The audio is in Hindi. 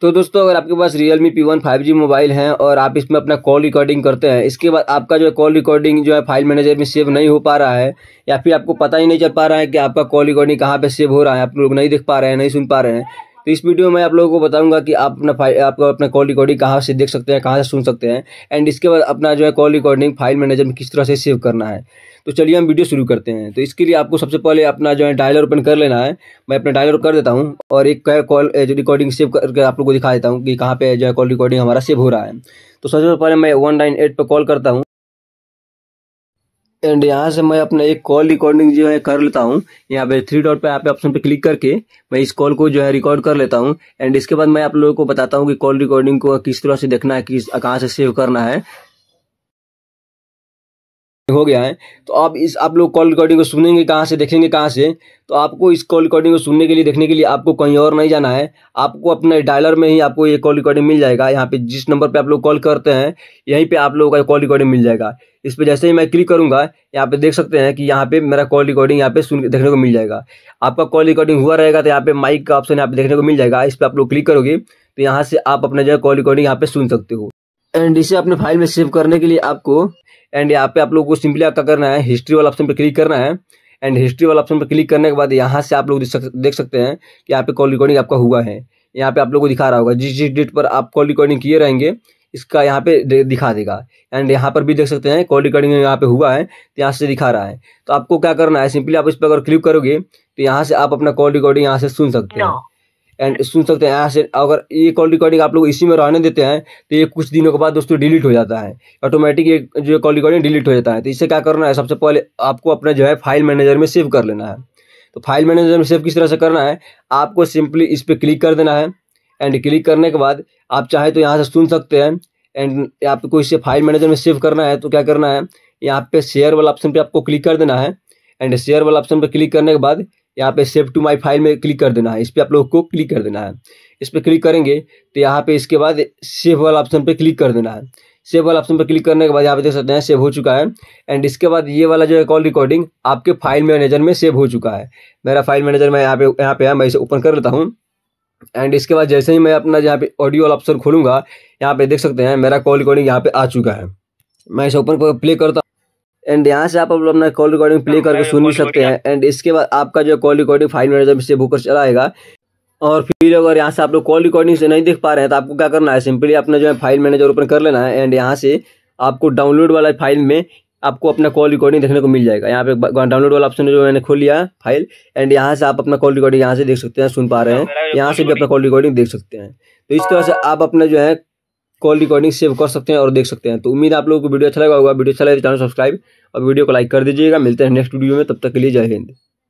तो दोस्तों अगर आपके पास Realme P one five G mobile है और आप इसमें अपना कॉल रिकॉर्डिंग करते हैं इसके बाद आपका जो है कॉल रिकॉर्डिंग जो है फाइल मैनेजर में सेव नहीं हो पा रहा है या फिर आपको पता ही नहीं चल पा रहा है कि आपका कॉल रिकॉर्डिंग कहाँ पे सेव हो रहा है आप लोग नहीं देख पा रहे हैं नहीं सुन पा रहे हैं तो इस वीडियो में आप लोगों को बताऊंगा कि आप अपना फाइल आपको अपना कॉल रिकॉर्डिंग कहाँ से देख सकते हैं कहाँ से सुन सकते हैं एंड इसके बाद अपना जो है कॉल रिकॉर्डिंग फाइल मैनेजर में किस तरह से सेव करना है तो चलिए हम वीडियो शुरू करते हैं तो इसके लिए आपको सबसे पहले अपना जो है डायलर ओपन कर लेना है मैं अपना डायलर कर देता हूँ और एक कॉल जो रिकॉर्डिंग सेव करके आप लोग को दिखा देता हूँ कि कहाँ पर जो है कॉल रिकॉर्डिंग हमारा सेव हो रहा है तो सबसे पहले मैं वन नाइन एट पर कॉल करता हूँ एंड यहाँ से मैं अपना एक कॉल रिकॉर्डिंग जो है कर लेता हूँ यहाँ पे थ्री डॉट पे यहाँ पे ऑप्शन पे क्लिक करके मैं इस कॉल को जो है रिकॉर्ड कर लेता हूँ एंड इसके बाद मैं आप लोगों को बताता हूँ कि कॉल रिकॉर्डिंग को किस तरह से देखना है किस कहाँ से सेव करना है हो गया है तो आप इस आप लोग कॉल रिकॉर्डिंग को सुनेंगे कहाँ से देखेंगे कहाँ से तो आपको इस कॉल रिकॉर्डिंग को सुनने के लिए देखने के लिए आपको कहीं और नहीं जाना है आपको अपने डायलर में ही आपको ये कॉल रिकॉर्डिंग मिल जाएगा यहाँ पे जिस नंबर पे आप लोग कॉल करते हैं यहीं पे आप लोगों का कॉल रिकॉर्डिंग मिल जाएगा इस पर जैसे ही मैं क्लिक करूँगा यहाँ पे देख सकते हैं कि यहाँ पे मेरा कॉल रिकॉर्डिंग यहाँ पे सुन देखने को मिल जाएगा आपका कॉल रिकॉर्डिंग हुआ रहेगा तो यहाँ पे माइक का ऑप्शन यहाँ पे देखने को मिल जाएगा इस पर आप लोग क्लिक करोगे तो यहाँ से आप अपना जो कॉल रिकॉर्डिंग यहाँ पे सुन सकते हो एंड इसे अपने फाइल में सेव करने के लिए आपको एंड यहाँ पे आप लोगों को सिंपली आपका करना है हिस्ट्री वाला ऑप्शन पर क्लिक करना है एंड हिस्ट्री वाला ऑप्शन पर क्लिक करने के बाद यहाँ से आप लोग देख सकते हैं कि यहाँ पे कॉल रिकॉर्डिंग आपका हुआ है यहाँ पे आप लोग को दिखा रहा होगा जिस जिस डेट पर आप कॉल रिकॉर्डिंग किए रहेंगे इसका यहाँ पे दिखा देगा एंड यहाँ पर भी देख सकते हैं कॉल रिकॉर्डिंग यहाँ पे हुआ है तो यहाँ से दिखा रहा है तो आपको क्या करना है सिंपली आप इस पर अगर क्लिक करोगे तो यहाँ से आप अपना कॉल रिकॉर्डिंग यहाँ से सुन सकते हैं एंड सुन सकते हैं यहाँ से अगर ये कॉल रिकॉर्डिंग आप लोग इसी में रहने देते हैं तो ये कुछ दिनों के बाद दोस्तों डिलीट हो जाता है ऑटोमेटिक ये जो कॉल रिकॉर्डिंग डिलीट हो जाता है तो इसे क्या करना है सबसे पहले आपको अपना जो है फाइल मैनेजर में सेव कर लेना है तो फाइल मैनेजर में सेव किस तरह से करना है आपको सिंपली इस पर क्लिक कर देना है एंड क्लिक करने के बाद आप चाहे तो यहाँ से सुन सकते हैं एंड आपको इसे फाइल मैनेजर में सेव करना है तो क्या करना है यहाँ पे शेयर वाला ऑप्शन पे आपको क्लिक कर देना है एंड शेयर वाला ऑप्शन पे क्लिक करने के बाद यहाँ पे सेव टू माय फाइल में क्लिक कर देना है इस पर आप लोग को क्लिक कर देना है इस पर क्लिक करेंगे तो यहाँ पे इसके बाद सेव वाला ऑप्शन पे क्लिक कर देना है सेव वाला ऑप्शन पर क्लिक करने के बाद यहाँ पे देख सकते हैं सेव हो चुका है एंड इसके बाद ये वाला जो है कॉल रिकॉर्डिंग आपके फाइल मैनेजर में सेव हो चुका है मेरा फाइल मैनेजर मैं यहाँ पे यहाँ पे है मैं इसे ओपन कर लेता हूँ एंड इसके बाद जैसे ही मैं अपना यहाँ पे ऑडियो वाला ऑप्शन खोलूंगा यहाँ पे देख सकते हैं मेरा कॉल रिकॉर्डिंग यहाँ पे आ चुका है मैं इसे ओपन प्ले करता एंड यहाँ से आप अपना कॉल रिकॉर्डिंग प्ले करके सुन भी सकते हैं एंड इसके बाद आपका जो कॉल रिकॉर्डिंग फाइल मैनेजर से होकर चलाएगा और फिर अगर यहाँ से आप लोग कॉल रिकॉर्डिंग से नहीं देख पा रहे हैं तो आपको क्या करना है सिंपली अपना जो है फाइल मैनेजर ओपन कर लेना है एंड यहाँ से आपको डाउनलोड वाला फाइल में आपको अपना कॉल रिकॉर्डिंग देखने को मिल जाएगा यहाँ पे डाउनलोड वाला ऑप्शन जो मैंने खोल लिया फाइल एंड यहाँ से आप अपना कॉल रिकॉर्डिंग यहाँ से देख सकते हैं सुन पा रहे हैं यहाँ से भी अपना कॉल रिकॉर्डिंग देख सकते हैं तो इस तरह से हाँ। आप अपना जो है कॉल रिकॉर्डिंग सेव कर सकते हैं और देख सकते हैं तो उम्मीद आप लोगों को वीडियो अच्छा लगा होगा वीडियो अच्छा लगे तो चैनल सब्सक्राइब और वीडियो को लाइक कर दीजिएगा मिलते हैं नेक्स्ट वीडियो में तब तक के लिए जय हिंद